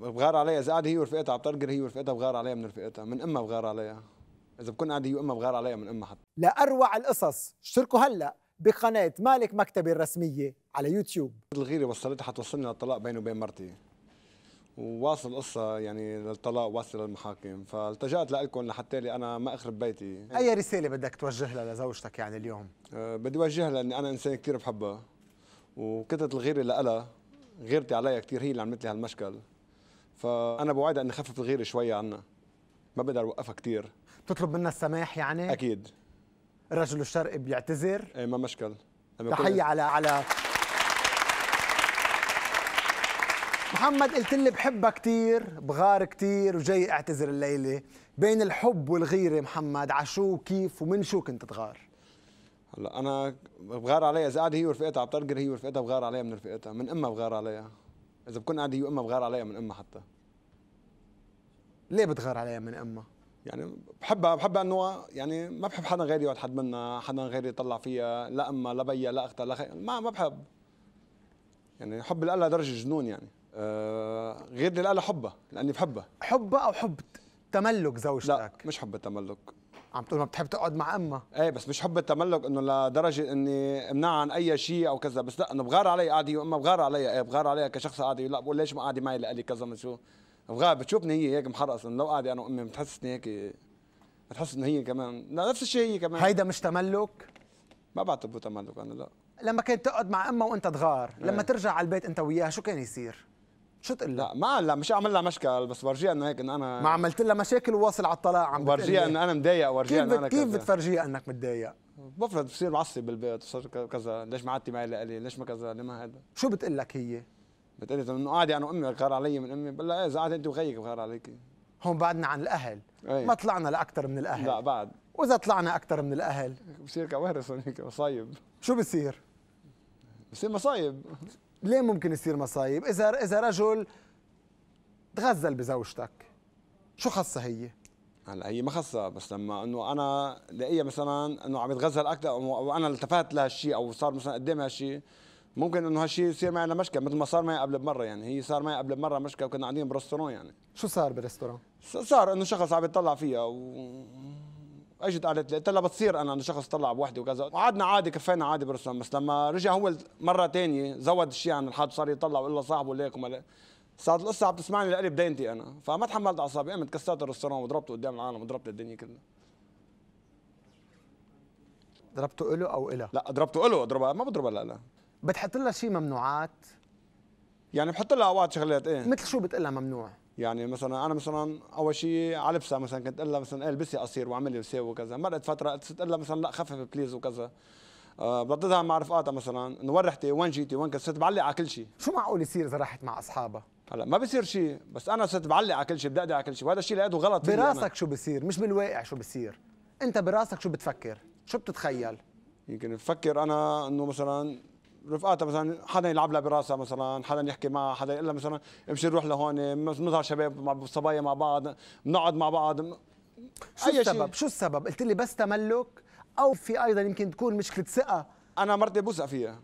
بغار عليها اذا قاعده هي ورفقتها عم الطرقر هي ورفقتها بغار عليها من رفقتها من امها بغار عليها اذا بكون قاعده هي وامها بغار عليها من امها حتى لاروع القصص اشتركوا هلا بقناه مالك مكتبي الرسميه على يوتيوب الغيره وصلتها حتوصلني للطلاق بيني وبين مرتي وواصل القصة يعني للطلاق واصل للمحاكم فالتجأت لكم لحتى لي أنا ما أخرب بيتي أي رسالة بدك توجهها لزوجتك يعني اليوم؟ أه بدي أوجهها لأني أنا إنسان كثير بحبها وكتت الغيرة لها غيرتي عليها كثير هي اللي عملت لي هالمشكل فانا بوعد ان اخفف الغيره شويه عنا ما بقدر اوقفها كثير بتطلب منها السماح يعني اكيد الرجل الشرقي بيعتذر ايه ما مشكل تحيه على على محمد قلت لي بحبها كثير بغار كثير وجاي اعتذر الليله بين الحب والغيره محمد عشو كيف ومن شو كنت تغار هلا انا بغار عليها اذا قاعده هي ورفقتها عم هي ورفقتها بغار عليها من رفقتها من امها بغار عليها اذا بكون هي اما بغار عليها من امها حتى ليه بتغار عليها من امها؟ يعني بحبها بحبها انه يعني ما بحب حدا غيري يقعد حد منا حدا غيري يطلع فيها لا امها لا بيها لا اختها لا خي... ما ما بحب يعني حب لها درجه جنون يعني آه غير لها حبها لاني بحبها حبها او حب تملك زوجتك؟ لا مش حب التملك عم تقول ما بتحب تقعد مع امها ايه بس مش حب التملك انه لدرجه اني امنعها عن اي شيء او كذا بس لا انه بغار علي قاعده وامها بغار علي ايه بغار عليها كشخص قاعده لا بقول ليش ما قاعده معي لالي كذا من شو بغار بتشوفني هي هيك محرقص لو قاعده انا وامي بتحسسني هيك بتحس انه هي كمان لا نفس الشيء هي كمان هيدا مش تملك ما بعتبره تملك انا لا لما كنت تقعد مع امها وانت تغار لما ايه. ترجع على البيت انت وياها شو كان يصير شو تقول لا ما لا مش اعمل لها مشكل بس ورجيها انه هيك انه انا ما عملت لها مشاكل وواصل على الطلاق عم ورجيها انه انا مضايق ورجيها انه انا كيف بتفرجيها انك متضايق؟ بفرض بصير معصب بالبيت بصير كذا ليش ما عدتي معي لالي ليش ما كذا ليه ما هذا شو بتقول لك هي؟ بتقول لي انه قاعده انا يعني وامي غار علي من امي بقول لها ايه اذا قاعده انت وخيك غار عليك هون بعدنا عن الاهل أي. ما طلعنا لاكثر من الاهل لا بعد واذا طلعنا اكثر من الاهل بصير كوارث هيك مصايب شو بصير؟ بصير مصايب ليه ممكن يصير مصايب اذا اذا رجل تغزل بزوجتك شو خصها هي هلا هي ما خصها بس لما انه انا لاقيها مثلا انه عم يتغزل اكثر وانا التفات لهالشيء او صار مثلا قدامي هالشيء ممكن انه هالشيء يصير معنا مشكله مثل ما صار معي قبل بمره يعني هي صار معي قبل بمره مشكله وكنا قاعدين برستوران يعني شو صار بالرستوران؟ صار انه شخص عم يتطلع فيها و اجت قالت لي قلت لها بتصير انا انه شخص طلع بوحدي وكذا وقعدنا عادي كفينا عادي برسلان بس لما رجع هو مره ثانيه زود الشيء عن الحد صار يطلع ويقول له صاحبه ليك وما صارت القصه عم تسمعني لقلب دينتي انا فما تحملت اعصابي قمت كسرت الرستوران وضربته قدام العالم وضربت الدنيا كلها ضربته له او إلها؟ لا ضربته له اضربها ما بضربها لا لا بتحط لها شيء ممنوعات يعني بحط لها اوقات شغلات ايه مثل شو بتقول لها ممنوع؟ يعني مثلا انا مثلا اول شيء على لبسها مثلا كنت اقول لها مثلا ايه البسي قصير واعملي وساوي وكذا مرت فتره قلت لها مثلا لا خفف بليز وكذا أه مع رفقاتها مثلا انه وين رحتي وين جيتي وين كنت بعلق على كل شيء شو معقول يصير اذا راحت مع اصحابها هلا ما بصير شيء بس انا صرت بعلق على كل شيء بدقدق على كل شيء وهذا الشيء لقيته غلط براسك شو بصير مش بالواقع شو بصير انت براسك شو بتفكر شو بتتخيل يمكن بفكر انا انه مثلا رفقاتها مثلا حدا يلعب لها براسها مثلا حدا يحكي معها حدا يقول لها مثلا امشي نروح لهون نظهر شباب مع صبايا مع بعض بنقعد مع بعض شو أي السبب شيء. شو السبب قلت لي بس تملك او في ايضا يمكن تكون مشكله ثقه انا مرتي بوثق فيها